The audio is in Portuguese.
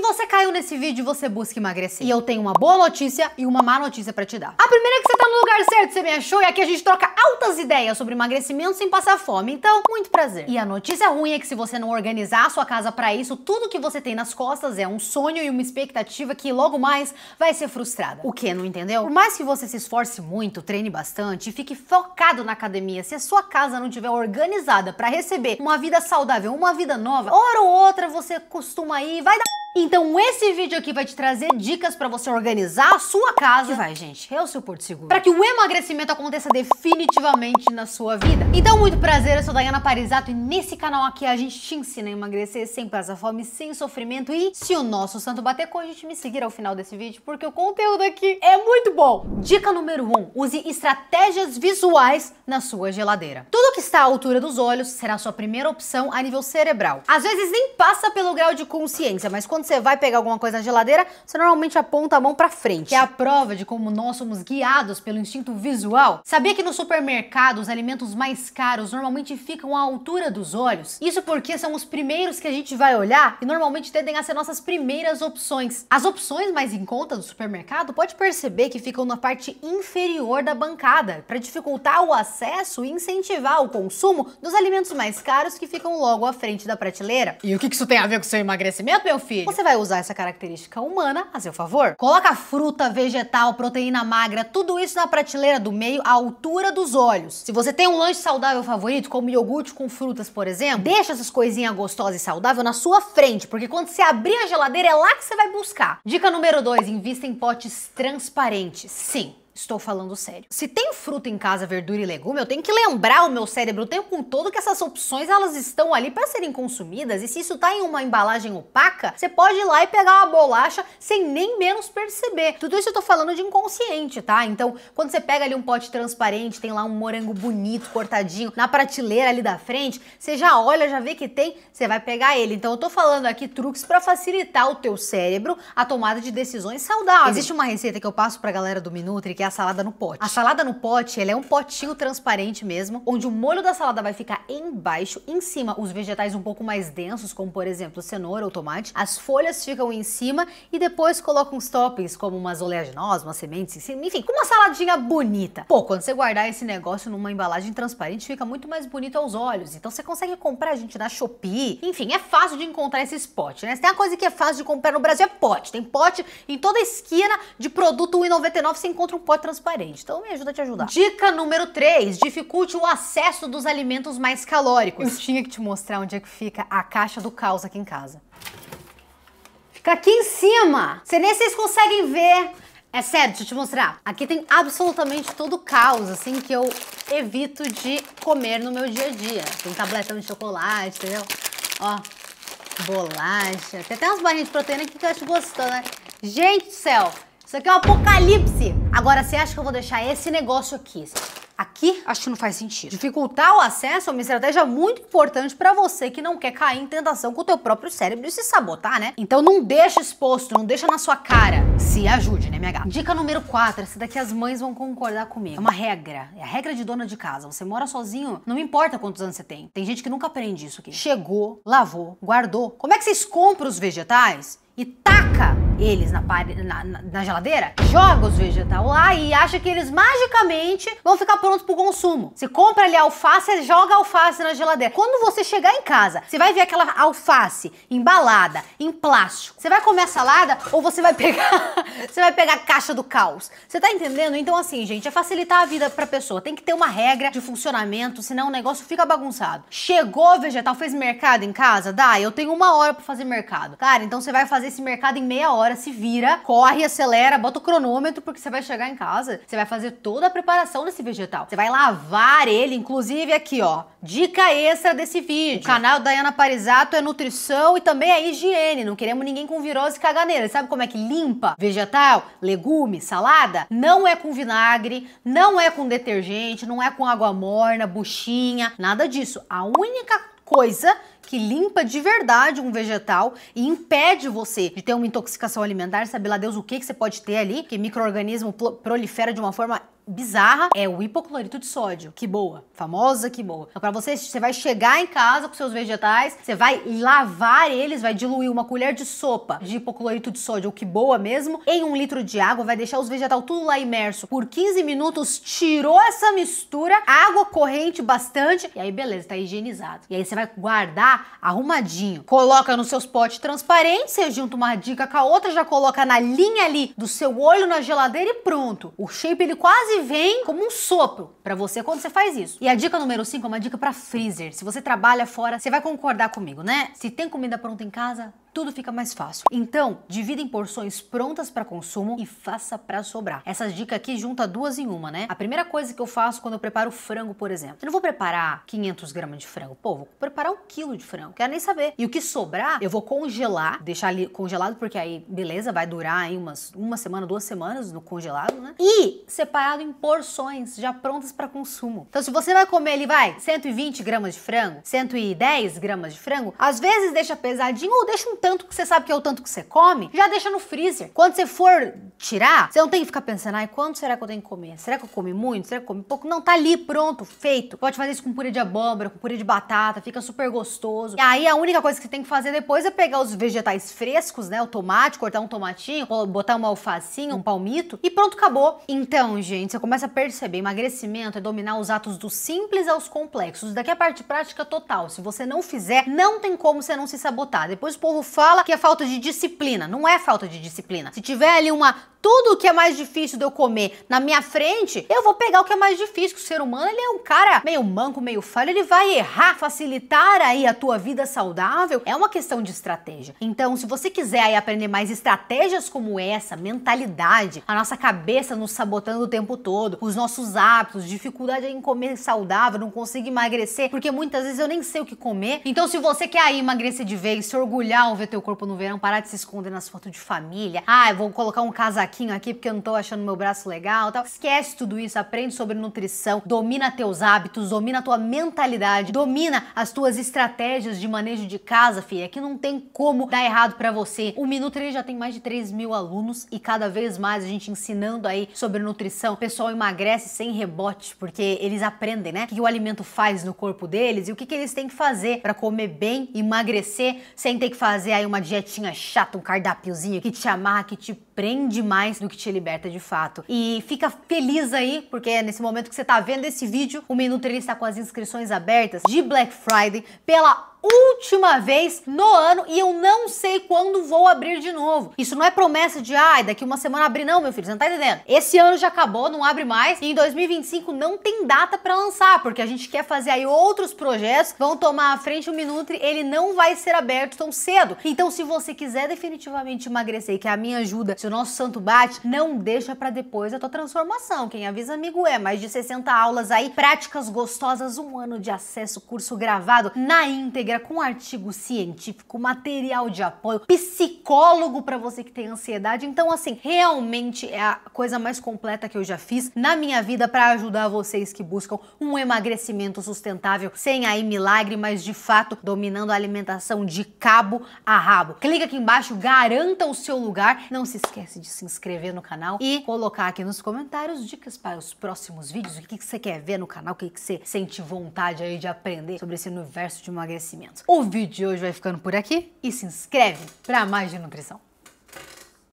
se você caiu nesse vídeo, você busca emagrecer. E eu tenho uma boa notícia e uma má notícia para te dar. A primeira é que você tá no lugar certo, você me achou, e aqui a gente troca altas ideias sobre emagrecimento sem passar fome. Então, muito prazer. E a notícia ruim é que se você não organizar a sua casa para isso, tudo que você tem nas costas é um sonho e uma expectativa que logo mais vai ser frustrada. O que, não entendeu? Por mais que você se esforce muito, treine bastante e fique focado na academia, se a sua casa não tiver organizada para receber uma vida saudável, uma vida nova, hora ou outra você costuma ir, vai dar então esse vídeo aqui vai te trazer dicas para você organizar a sua casa. Que vai, gente, é o seu porto seguro. Para que o emagrecimento aconteça definitivamente na sua vida. Então muito prazer, eu sou Dayana Parizato e nesse canal aqui a gente te ensina a emagrecer sem passar fome, sem sofrimento e se o nosso santo bater com a gente me seguir ao final desse vídeo porque o conteúdo aqui é muito bom. Dica número 1: um, use estratégias visuais na sua geladeira. Tudo que está à altura dos olhos será a sua primeira opção a nível cerebral. Às vezes nem passa pelo grau de consciência, mas quando quando você vai pegar alguma coisa na geladeira, você normalmente aponta a mão para frente. Que é a prova de como nós somos guiados pelo instinto visual. Sabia que no supermercado os alimentos mais caros normalmente ficam à altura dos olhos? Isso porque são os primeiros que a gente vai olhar e normalmente tendem a ser nossas primeiras opções. As opções mais em conta do supermercado pode perceber que ficam na parte inferior da bancada, para dificultar o acesso e incentivar o consumo dos alimentos mais caros que ficam logo à frente da prateleira. E o que isso tem a ver com seu emagrecimento, meu filho? você vai usar essa característica humana a seu favor. Coloca fruta, vegetal, proteína magra, tudo isso na prateleira do meio, à altura dos olhos. Se você tem um lanche saudável favorito, como iogurte com frutas, por exemplo, deixa essas coisinhas gostosas e saudáveis na sua frente, porque quando você abrir a geladeira é lá que você vai buscar. Dica número 2, invista em potes transparentes. Sim, Estou falando sério. Se tem fruta em casa, verdura e legume, eu tenho que lembrar o meu cérebro o tempo todo que essas opções elas estão ali para serem consumidas. E se isso está em uma embalagem opaca, você pode ir lá e pegar uma bolacha sem nem menos perceber. Tudo isso eu tô falando de inconsciente, tá? Então, quando você pega ali um pote transparente, tem lá um morango bonito, cortadinho, na prateleira ali da frente, você já olha, já vê que tem, você vai pegar ele. Então, eu tô falando aqui truques para facilitar o teu cérebro a tomada de decisões saudáveis. Existe uma receita que eu passo pra galera do Minutri que é a salada no pote. A salada no pote, ela é um potinho transparente mesmo, onde o molho da salada vai ficar embaixo, em cima os vegetais um pouco mais densos, como por exemplo cenoura ou tomate, as folhas ficam em cima e depois colocam os toppings, como umas oleaginosas, umas sementes, enfim, com uma saladinha bonita. Pô, quando você guardar esse negócio numa embalagem transparente, fica muito mais bonito aos olhos, então você consegue comprar, a gente, na Shopee, enfim, é fácil de encontrar esses potes, né? Se tem uma coisa que é fácil de comprar no Brasil é pote, tem pote em toda esquina de produto 1,99 você encontra um pó é transparente. Então me ajuda a te ajudar. Dica número 3: dificulte o acesso dos alimentos mais calóricos. Eu tinha que te mostrar onde é que fica a caixa do caos aqui em casa. Fica aqui em cima. Você nem vocês conseguem ver. É sério, deixa eu te mostrar. Aqui tem absolutamente todo o caos, assim, que eu evito de comer no meu dia a dia. Tem tabletão de chocolate, entendeu? Ó, bolacha. Tem até umas barrinhas de proteína aqui que eu acho gostoso, né? Gente do céu, isso aqui é um apocalipse. Agora, você acha que eu vou deixar esse negócio aqui? Aqui, acho que não faz sentido. Dificultar o acesso é uma estratégia muito importante para você que não quer cair em tentação com o teu próprio cérebro e se sabotar, né? Então não deixa exposto, não deixa na sua cara. Se ajude, né, minha gata? Dica número 4, essa daqui as mães vão concordar comigo. É uma regra, é a regra de dona de casa. Você mora sozinho, não importa quantos anos você tem. Tem gente que nunca aprende isso aqui. Chegou, lavou, guardou. Como é que vocês compram os vegetais e tá eles na, pare... na, na, na geladeira, joga os vegetais lá e acha que eles magicamente vão ficar prontos pro consumo. Você compra ali alface, joga alface na geladeira. Quando você chegar em casa, você vai ver aquela alface embalada em plástico. Você vai comer a salada ou você vai pegar você vai pegar a caixa do caos. Você tá entendendo? Então assim, gente, é facilitar a vida pra pessoa. Tem que ter uma regra de funcionamento, senão o negócio fica bagunçado. Chegou vegetal, fez mercado em casa? Dá, eu tenho uma hora para fazer mercado. Cara, então você vai fazer esse mercado em meia hora se vira, corre, acelera, bota o cronômetro, porque você vai chegar em casa, você vai fazer toda a preparação desse vegetal. Você vai lavar ele, inclusive aqui, ó. Dica extra desse vídeo. O canal da Ana Parizato é nutrição e também é higiene. Não queremos ninguém com virose caganeira. Sabe como é que limpa vegetal, legume, salada? Não é com vinagre, não é com detergente, não é com água morna, buchinha, nada disso. A única coisa que limpa de verdade um vegetal e impede você de ter uma intoxicação alimentar, sabe lá Deus o que, que você pode ter ali, que microorganismo prolifera de uma forma bizarra é o hipoclorito de sódio. Que boa, famosa que boa. Então, para você, você vai chegar em casa com seus vegetais, você vai lavar eles, vai diluir uma colher de sopa de hipoclorito de sódio, que boa mesmo, em um litro de água, vai deixar os vegetais tudo lá imerso por 15 minutos, tirou essa mistura, água corrente bastante, e aí beleza, tá higienizado. E aí você vai guardar arrumadinho. Coloca nos seus potes transparentes, você junta uma dica com a outra, já coloca na linha ali do seu olho na geladeira e pronto. O shape ele quase vem como um sopro para você quando você faz isso. E a dica número 5 é uma dica para freezer. Se você trabalha fora, você vai concordar comigo, né? Se tem comida pronta em casa, tudo fica mais fácil. Então, divida em porções prontas para consumo e faça para sobrar. Essa dica aqui junta duas em uma, né? A primeira coisa que eu faço quando eu preparo frango, por exemplo, eu não vou preparar 500 gramas de frango, pô, vou preparar um quilo de frango, quero nem saber. E o que sobrar, eu vou congelar, deixar ali congelado, porque aí, beleza, vai durar aí umas uma semana, duas semanas no congelado, né? E separado em porções já prontas para consumo. Então, se você vai comer ele vai, 120 gramas de frango, 110 gramas de frango, às vezes deixa pesadinho ou deixa um tanto que você sabe que é o tanto que você come, já deixa no freezer. Quando você for tirar, você não tem que ficar pensando, ai, quanto será que eu tenho que comer? Será que eu come muito? Será que eu come pouco? Não, tá ali, pronto, feito. Pode fazer isso com purê de abóbora, com purê de batata, fica super gostoso. E aí, a única coisa que você tem que fazer depois é pegar os vegetais frescos, né, o tomate, cortar um tomatinho, botar uma alfacinha, um palmito e pronto, acabou. Então, gente, você começa a perceber emagrecimento conhecimento é dominar os atos dos simples aos complexos. Daqui a parte prática total. Se você não fizer, não tem como você não se sabotar. Depois o povo fala que é falta de disciplina. Não é falta de disciplina. Se tiver ali uma tudo que é mais difícil de eu comer na minha frente, eu vou pegar o que é mais difícil. O ser humano, ele é um cara meio manco, meio falho, ele vai errar, facilitar aí a tua vida saudável. É uma questão de estratégia. Então, se você quiser aí aprender mais estratégias como essa, mentalidade, a nossa cabeça nos sabotando o tempo todo, os nossos hábitos, dificuldade em comer saudável, não consigo emagrecer, porque muitas vezes eu nem sei o que comer. Então, se você quer aí emagrecer de vez, se orgulhar ao ver teu corpo no verão, parar de se esconder nas fotos de família, ah, eu vou colocar um casaquinho aqui porque eu não tô achando meu braço legal, tal. Esquece tudo isso, aprende sobre nutrição, domina teus hábitos, domina tua mentalidade, domina as tuas estratégias de manejo de casa, filha, que não tem como dar errado para você. O Minuto já tem mais de 3 mil alunos e cada vez mais a gente ensinando aí sobre nutrição. O pessoal emagrece sem rebote porque eles aprendem, né, o que o alimento faz no corpo deles e o que, que eles têm que fazer para comer bem, emagrecer, sem ter que fazer aí uma dietinha chata, um cardápiozinho que te amarra, que te prende mais do que te liberta de fato. E fica feliz aí, porque é nesse momento que você está vendo esse vídeo, o Minuto ele está com as inscrições abertas de Black Friday pela última vez no ano e eu não sei quando vou abrir de novo. Isso não é promessa de, ai, ah, daqui uma semana abrir, não, meu filho, você não tá entendendo. Esse ano já acabou, não abre mais e em 2025 não tem data para lançar, porque a gente quer fazer aí outros projetos, vão tomar à frente o Minutri, ele não vai ser aberto tão cedo. Então, se você quiser definitivamente emagrecer, que quer é a minha ajuda, se o nosso santo bate, não deixa para depois a tua transformação. Quem avisa amigo é, mais de 60 aulas aí, práticas gostosas, um ano de acesso, curso gravado na íntegra regra, com artigo científico, material de apoio, psicólogo para você que tem ansiedade. Então, assim, realmente é a coisa mais completa que eu já fiz na minha vida para ajudar vocês que buscam um emagrecimento sustentável, sem aí milagre, mas de fato dominando a alimentação de cabo a rabo. Clica aqui embaixo, garanta o seu lugar. Não se esquece de se inscrever no canal e colocar aqui nos comentários dicas para os próximos vídeos, o que, que você quer ver no canal, o que, que você sente vontade aí de aprender sobre esse universo de emagrecimento o vídeo de hoje vai ficando por aqui e se inscreve para mais de nutrição.